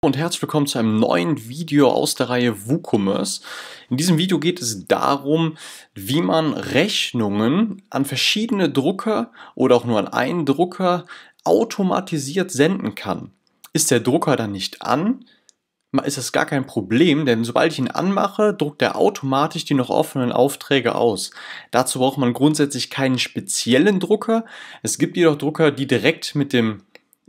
und herzlich willkommen zu einem neuen Video aus der Reihe WooCommerce. In diesem Video geht es darum, wie man Rechnungen an verschiedene Drucker oder auch nur an einen Drucker automatisiert senden kann. Ist der Drucker dann nicht an, ist das gar kein Problem, denn sobald ich ihn anmache, druckt er automatisch die noch offenen Aufträge aus. Dazu braucht man grundsätzlich keinen speziellen Drucker. Es gibt jedoch Drucker, die direkt mit dem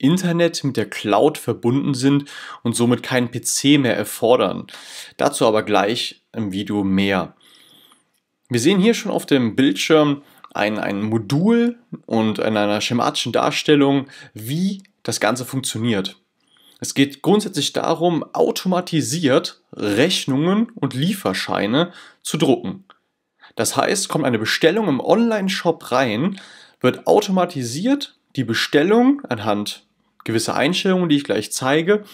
Internet mit der Cloud verbunden sind und somit keinen PC mehr erfordern. Dazu aber gleich im Video mehr. Wir sehen hier schon auf dem Bildschirm ein, ein Modul und in einer schematischen Darstellung, wie das Ganze funktioniert. Es geht grundsätzlich darum, automatisiert Rechnungen und Lieferscheine zu drucken. Das heißt, kommt eine Bestellung im Online-Shop rein, wird automatisiert die Bestellung anhand gewisse Einstellungen, die ich gleich zeige,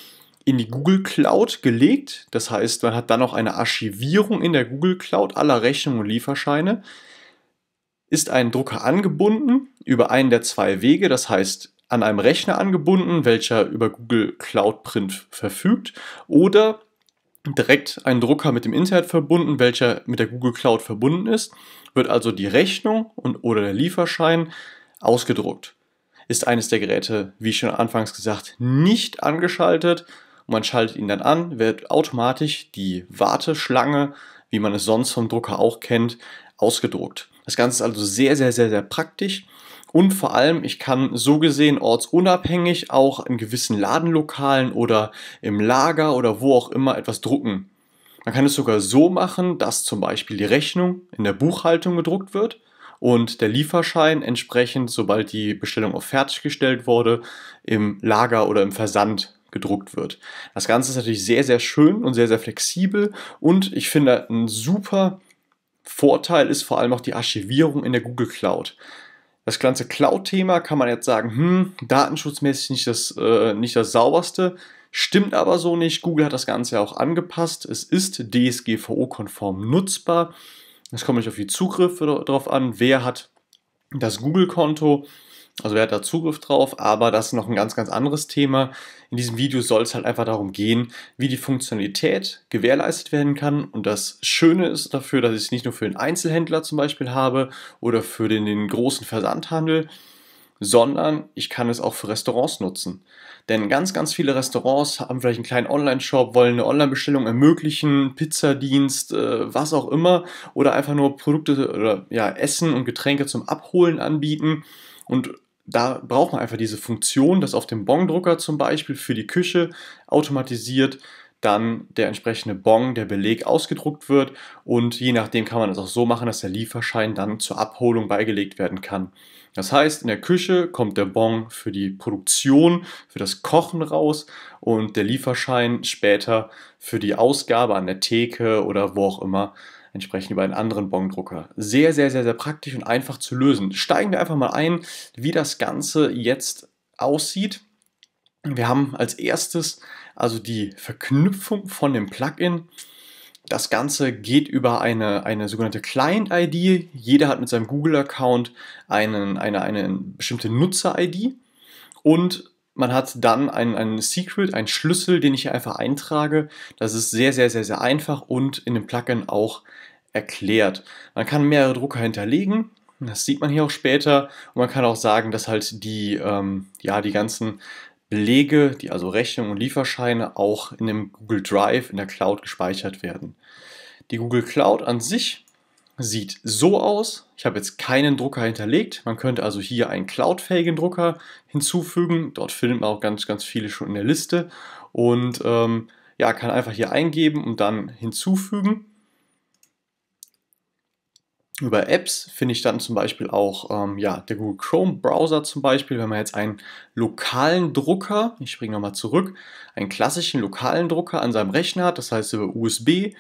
in die Google Cloud gelegt. Das heißt, man hat dann auch eine Archivierung in der Google Cloud aller Rechnungen und Lieferscheine. Ist ein Drucker angebunden über einen der zwei Wege, das heißt an einem Rechner angebunden, welcher über Google Cloud Print verfügt, oder direkt ein Drucker mit dem Internet verbunden, welcher mit der Google Cloud verbunden ist, wird also die Rechnung und oder der Lieferschein ausgedruckt ist eines der Geräte, wie schon anfangs gesagt, nicht angeschaltet. Man schaltet ihn dann an, wird automatisch die Warteschlange, wie man es sonst vom Drucker auch kennt, ausgedruckt. Das Ganze ist also sehr, sehr, sehr, sehr praktisch. Und vor allem, ich kann so gesehen ortsunabhängig auch in gewissen Ladenlokalen oder im Lager oder wo auch immer etwas drucken. Man kann es sogar so machen, dass zum Beispiel die Rechnung in der Buchhaltung gedruckt wird und der Lieferschein entsprechend, sobald die Bestellung auch fertiggestellt wurde, im Lager oder im Versand gedruckt wird. Das Ganze ist natürlich sehr, sehr schön und sehr, sehr flexibel und ich finde ein super Vorteil ist vor allem auch die Archivierung in der Google Cloud. Das ganze Cloud-Thema kann man jetzt sagen, hm, datenschutzmäßig nicht das, äh, nicht das sauberste, stimmt aber so nicht. Google hat das Ganze ja auch angepasst. Es ist DSGVO-konform nutzbar es kommt nicht auf die Zugriffe drauf an, wer hat das Google-Konto, also wer hat da Zugriff drauf, aber das ist noch ein ganz, ganz anderes Thema. In diesem Video soll es halt einfach darum gehen, wie die Funktionalität gewährleistet werden kann. Und das Schöne ist dafür, dass ich es nicht nur für den Einzelhändler zum Beispiel habe oder für den, den großen Versandhandel, sondern ich kann es auch für Restaurants nutzen. Denn ganz, ganz viele Restaurants haben vielleicht einen kleinen Online-Shop, wollen eine Online-Bestellung ermöglichen, Pizzadienst, äh, was auch immer, oder einfach nur Produkte oder ja, Essen und Getränke zum Abholen anbieten. Und da braucht man einfach diese Funktion, dass auf dem Bon-Drucker zum Beispiel für die Küche automatisiert dann der entsprechende Bon, der Beleg ausgedruckt wird und je nachdem kann man das auch so machen, dass der Lieferschein dann zur Abholung beigelegt werden kann. Das heißt, in der Küche kommt der Bon für die Produktion, für das Kochen raus und der Lieferschein später für die Ausgabe an der Theke oder wo auch immer entsprechend über einen anderen Bongdrucker. Sehr, sehr, sehr, sehr praktisch und einfach zu lösen. Steigen wir einfach mal ein, wie das Ganze jetzt aussieht. Wir haben als erstes also die Verknüpfung von dem Plugin das Ganze geht über eine, eine sogenannte Client-ID. Jeder hat mit seinem Google-Account eine, eine bestimmte Nutzer-ID und man hat dann einen, einen Secret, einen Schlüssel, den ich hier einfach eintrage. Das ist sehr, sehr, sehr, sehr einfach und in dem Plugin auch erklärt. Man kann mehrere Drucker hinterlegen. Das sieht man hier auch später. Und man kann auch sagen, dass halt die, ähm, ja, die ganzen Belege, die also Rechnungen und Lieferscheine auch in dem Google Drive in der Cloud gespeichert werden. Die Google Cloud an sich sieht so aus. Ich habe jetzt keinen Drucker hinterlegt. Man könnte also hier einen cloudfähigen Drucker hinzufügen. Dort findet man auch ganz, ganz viele schon in der Liste. Und ähm, ja, kann einfach hier eingeben und dann hinzufügen über Apps finde ich dann zum Beispiel auch ähm, ja, der Google Chrome Browser zum Beispiel, wenn man jetzt einen lokalen Drucker, ich springe nochmal zurück, einen klassischen lokalen Drucker an seinem Rechner hat, das heißt über USB,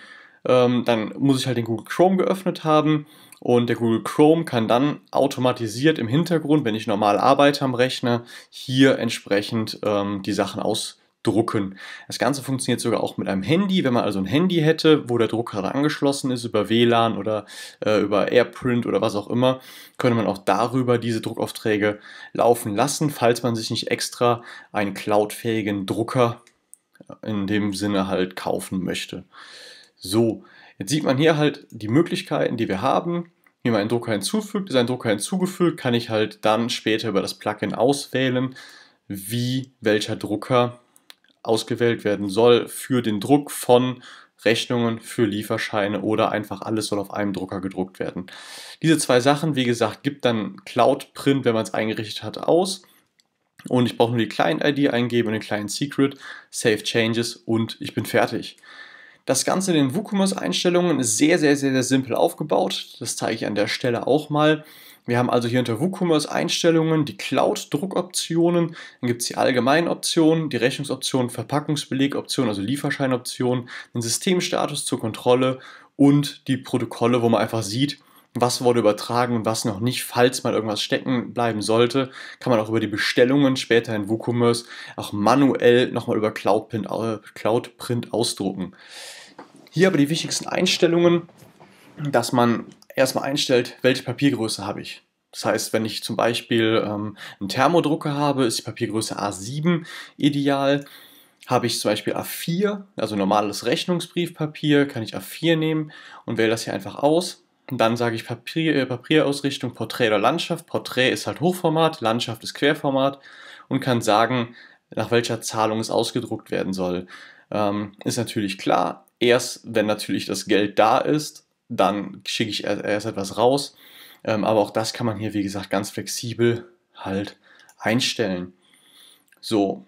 ähm, dann muss ich halt den Google Chrome geöffnet haben und der Google Chrome kann dann automatisiert im Hintergrund, wenn ich normal arbeite am Rechner, hier entsprechend ähm, die Sachen ausprobieren drucken. Das Ganze funktioniert sogar auch mit einem Handy. Wenn man also ein Handy hätte, wo der Drucker angeschlossen ist, über WLAN oder äh, über AirPrint oder was auch immer, könnte man auch darüber diese Druckaufträge laufen lassen, falls man sich nicht extra einen cloudfähigen Drucker in dem Sinne halt kaufen möchte. So, jetzt sieht man hier halt die Möglichkeiten, die wir haben. Wie man einen Drucker hinzufügt, ist ein Drucker hinzugefügt, kann ich halt dann später über das Plugin auswählen, wie welcher Drucker ausgewählt werden soll für den Druck von Rechnungen für Lieferscheine oder einfach alles soll auf einem Drucker gedruckt werden. Diese zwei Sachen, wie gesagt, gibt dann Cloud Print, wenn man es eingerichtet hat, aus. Und ich brauche nur die Client-ID eingeben und den Client-Secret, Save Changes und ich bin fertig. Das Ganze in den WooCommerce-Einstellungen ist sehr, sehr, sehr, sehr simpel aufgebaut. Das zeige ich an der Stelle auch mal. Wir haben also hier unter WooCommerce Einstellungen, die Cloud-Druckoptionen, dann gibt es die allgemeinen Optionen, die Rechnungsoptionen, Verpackungsbelegoptionen, also Lieferscheinoptionen, den Systemstatus zur Kontrolle und die Protokolle, wo man einfach sieht, was wurde übertragen und was noch nicht, falls mal irgendwas stecken bleiben sollte, kann man auch über die Bestellungen später in WooCommerce auch manuell nochmal über Cloudprint, Print ausdrucken. Hier aber die wichtigsten Einstellungen, dass man erstmal einstellt, welche Papiergröße habe ich. Das heißt, wenn ich zum Beispiel ähm, einen Thermodrucker habe, ist die Papiergröße A7 ideal. Habe ich zum Beispiel A4, also normales Rechnungsbriefpapier, kann ich A4 nehmen und wähle das hier einfach aus. Und dann sage ich Papier, äh, Papierausrichtung, Porträt oder Landschaft. Porträt ist halt Hochformat, Landschaft ist Querformat und kann sagen, nach welcher Zahlung es ausgedruckt werden soll. Ähm, ist natürlich klar, erst wenn natürlich das Geld da ist, dann schicke ich erst etwas raus. Ähm, aber auch das kann man hier, wie gesagt, ganz flexibel halt einstellen. So,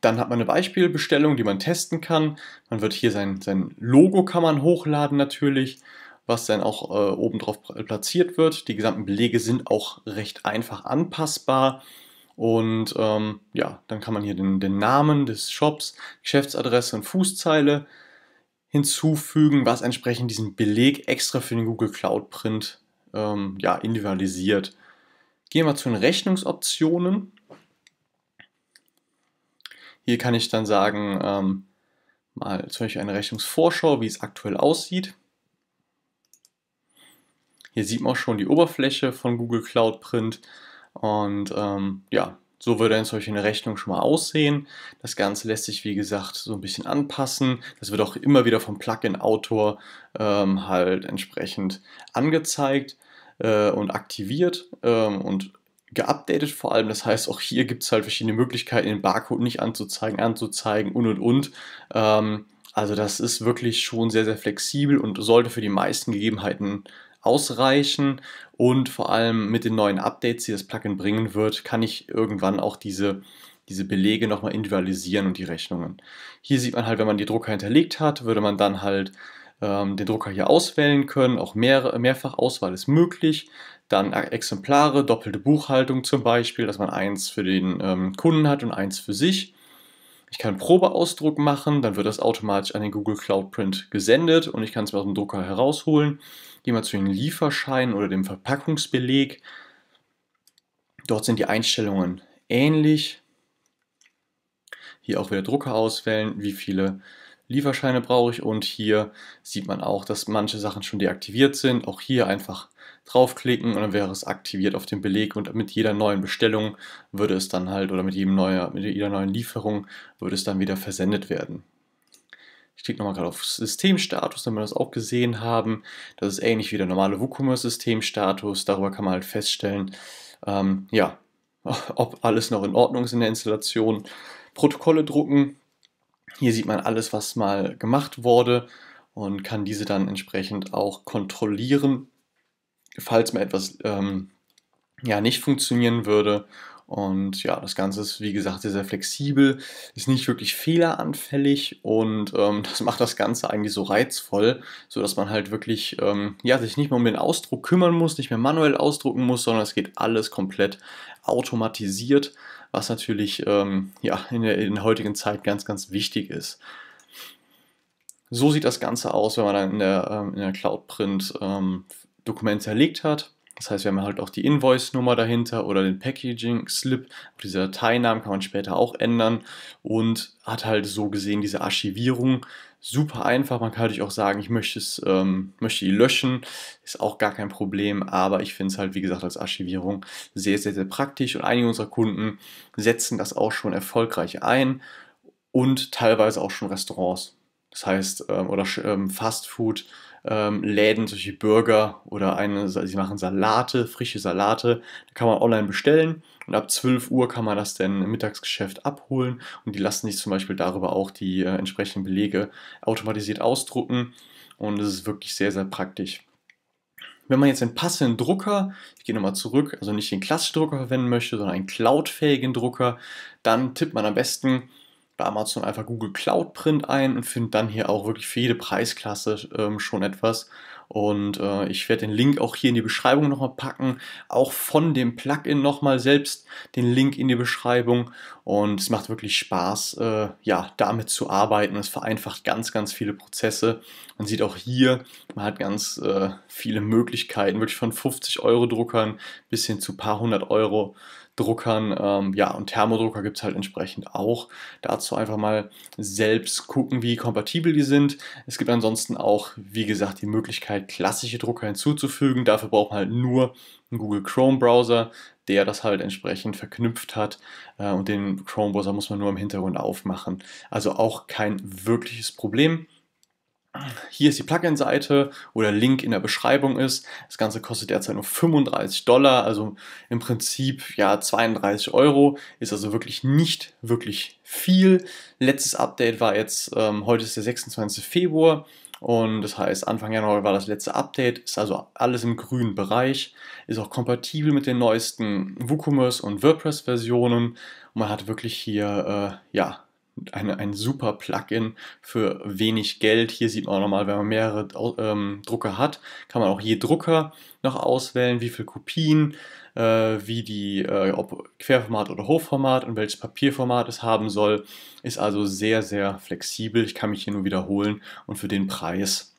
dann hat man eine Beispielbestellung, die man testen kann. Man wird hier sein, sein Logo kann man hochladen natürlich, was dann auch äh, oben drauf platziert wird. Die gesamten Belege sind auch recht einfach anpassbar. Und ähm, ja, dann kann man hier den, den Namen des Shops, Geschäftsadresse und Fußzeile hinzufügen, was entsprechend diesen Beleg extra für den Google Cloud Print ähm, ja, individualisiert. Gehen wir zu den Rechnungsoptionen. Hier kann ich dann sagen, ähm, mal zum Beispiel eine Rechnungsvorschau, wie es aktuell aussieht. Hier sieht man auch schon die Oberfläche von Google Cloud Print und ähm, ja, so würde eine solche Rechnung schon mal aussehen. Das Ganze lässt sich, wie gesagt, so ein bisschen anpassen. Das wird auch immer wieder vom Plugin-Autor ähm, halt entsprechend angezeigt äh, und aktiviert ähm, und geupdatet vor allem. Das heißt, auch hier gibt es halt verschiedene Möglichkeiten, den Barcode nicht anzuzeigen, anzuzeigen und und und. Ähm, also das ist wirklich schon sehr, sehr flexibel und sollte für die meisten Gegebenheiten ausreichen und vor allem mit den neuen Updates, die das Plugin bringen wird, kann ich irgendwann auch diese, diese Belege nochmal individualisieren und die Rechnungen. Hier sieht man halt, wenn man die Drucker hinterlegt hat, würde man dann halt ähm, den Drucker hier auswählen können. Auch mehr, mehrfach Auswahl ist möglich. Dann Exemplare, doppelte Buchhaltung zum Beispiel, dass man eins für den ähm, Kunden hat und eins für sich ich kann einen Probeausdruck machen, dann wird das automatisch an den Google Cloud Print gesendet und ich kann es aus dem Drucker herausholen. Gehe mal zu den Lieferscheinen oder dem Verpackungsbeleg. Dort sind die Einstellungen ähnlich. Hier auch wieder Drucker auswählen, wie viele Lieferscheine brauche ich und hier sieht man auch, dass manche Sachen schon deaktiviert sind. Auch hier einfach draufklicken und dann wäre es aktiviert auf dem Beleg und mit jeder neuen Bestellung würde es dann halt oder mit, jedem neuer, mit jeder neuen Lieferung würde es dann wieder versendet werden. Ich klicke nochmal gerade auf Systemstatus, damit wir das auch gesehen haben. Das ist ähnlich wie der normale WooCommerce-Systemstatus. Darüber kann man halt feststellen, ähm, ja, ob alles noch in Ordnung ist in der Installation. Protokolle drucken. Hier sieht man alles, was mal gemacht wurde und kann diese dann entsprechend auch kontrollieren falls mir etwas ähm, ja, nicht funktionieren würde. Und ja, das Ganze ist, wie gesagt, sehr, sehr flexibel, ist nicht wirklich fehleranfällig und ähm, das macht das Ganze eigentlich so reizvoll, sodass man halt wirklich ähm, ja, sich nicht mehr um den Ausdruck kümmern muss, nicht mehr manuell ausdrucken muss, sondern es geht alles komplett automatisiert, was natürlich ähm, ja, in der, in der heutigen Zeit ganz, ganz wichtig ist. So sieht das Ganze aus, wenn man dann in der, ähm, in der Cloud Print ähm, Dokument zerlegt hat. Das heißt, wir haben halt auch die Invoice-Nummer dahinter oder den Packaging-Slip. Diese Dateinamen kann man später auch ändern und hat halt so gesehen diese Archivierung. Super einfach, man kann natürlich halt auch sagen, ich möchte es, ähm, möchte die löschen, ist auch gar kein Problem, aber ich finde es halt, wie gesagt, als Archivierung sehr, sehr, sehr praktisch und einige unserer Kunden setzen das auch schon erfolgreich ein und teilweise auch schon Restaurants. Das heißt, ähm, oder ähm, Fastfood. Ähm, Läden, solche Burger oder eine, sie machen Salate, frische Salate, da kann man online bestellen und ab 12 Uhr kann man das dann im Mittagsgeschäft abholen und die lassen sich zum Beispiel darüber auch die äh, entsprechenden Belege automatisiert ausdrucken und es ist wirklich sehr, sehr praktisch. Wenn man jetzt einen passenden Drucker, ich gehe nochmal zurück, also nicht den klassischen Drucker verwenden möchte, sondern einen cloudfähigen Drucker, dann tippt man am besten bei Amazon einfach Google Cloud Print ein und findet dann hier auch wirklich für jede Preisklasse ähm, schon etwas. Und äh, ich werde den Link auch hier in die Beschreibung nochmal packen. Auch von dem Plugin nochmal selbst den Link in die Beschreibung. Und es macht wirklich Spaß, äh, ja, damit zu arbeiten. Es vereinfacht ganz, ganz viele Prozesse. Man sieht auch hier, man hat ganz äh, viele Möglichkeiten, wirklich von 50 Euro Druckern bis hin zu paar hundert Euro. Druckern. Ähm, ja, und Thermodrucker gibt es halt entsprechend auch. Dazu einfach mal selbst gucken, wie kompatibel die sind. Es gibt ansonsten auch, wie gesagt, die Möglichkeit, klassische Drucker hinzuzufügen. Dafür braucht man halt nur einen Google Chrome Browser, der das halt entsprechend verknüpft hat. Äh, und den Chrome Browser muss man nur im Hintergrund aufmachen. Also auch kein wirkliches Problem hier ist die Plugin-Seite, wo der Link in der Beschreibung ist. Das Ganze kostet derzeit nur 35 Dollar, also im Prinzip ja 32 Euro. Ist also wirklich nicht wirklich viel. Letztes Update war jetzt, ähm, heute ist der 26. Februar. Und das heißt, Anfang Januar war das letzte Update, ist also alles im grünen Bereich, ist auch kompatibel mit den neuesten WooCommerce und WordPress-Versionen. man hat wirklich hier äh, ja, eine, ein super Plugin für wenig Geld. Hier sieht man auch nochmal, wenn man mehrere ähm, Drucker hat, kann man auch je Drucker noch auswählen, wie viele Kopien, äh, wie die, äh, ob Querformat oder Hochformat und welches Papierformat es haben soll. Ist also sehr, sehr flexibel. Ich kann mich hier nur wiederholen und für den Preis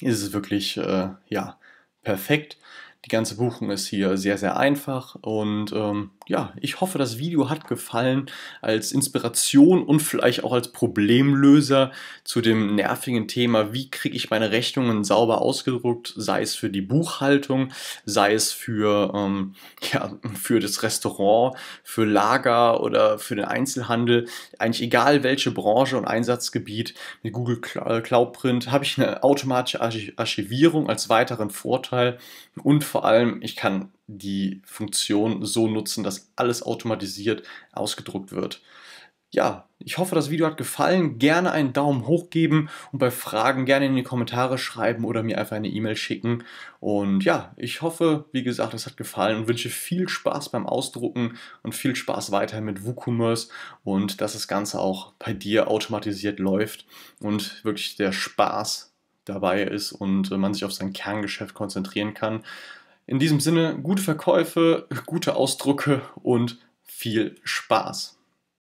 ist es wirklich, äh, ja, perfekt. Die ganze Buchung ist hier sehr, sehr einfach und ähm, ja, ich hoffe, das Video hat gefallen als Inspiration und vielleicht auch als Problemlöser zu dem nervigen Thema, wie kriege ich meine Rechnungen sauber ausgedruckt, sei es für die Buchhaltung, sei es für, ähm, ja, für das Restaurant, für Lager oder für den Einzelhandel, eigentlich egal welche Branche und Einsatzgebiet, mit Google Cloud Print habe ich eine automatische Archivierung als weiteren Vorteil und vor allem, ich kann die Funktion so nutzen, dass alles automatisiert ausgedruckt wird. Ja, ich hoffe, das Video hat gefallen. Gerne einen Daumen hoch geben und bei Fragen gerne in die Kommentare schreiben oder mir einfach eine E-Mail schicken. Und ja, ich hoffe, wie gesagt, es hat gefallen und wünsche viel Spaß beim Ausdrucken und viel Spaß weiter mit WooCommerce und dass das Ganze auch bei dir automatisiert läuft und wirklich der Spaß dabei ist und man sich auf sein Kerngeschäft konzentrieren kann. In diesem Sinne, gute Verkäufe, gute Ausdrucke und viel Spaß.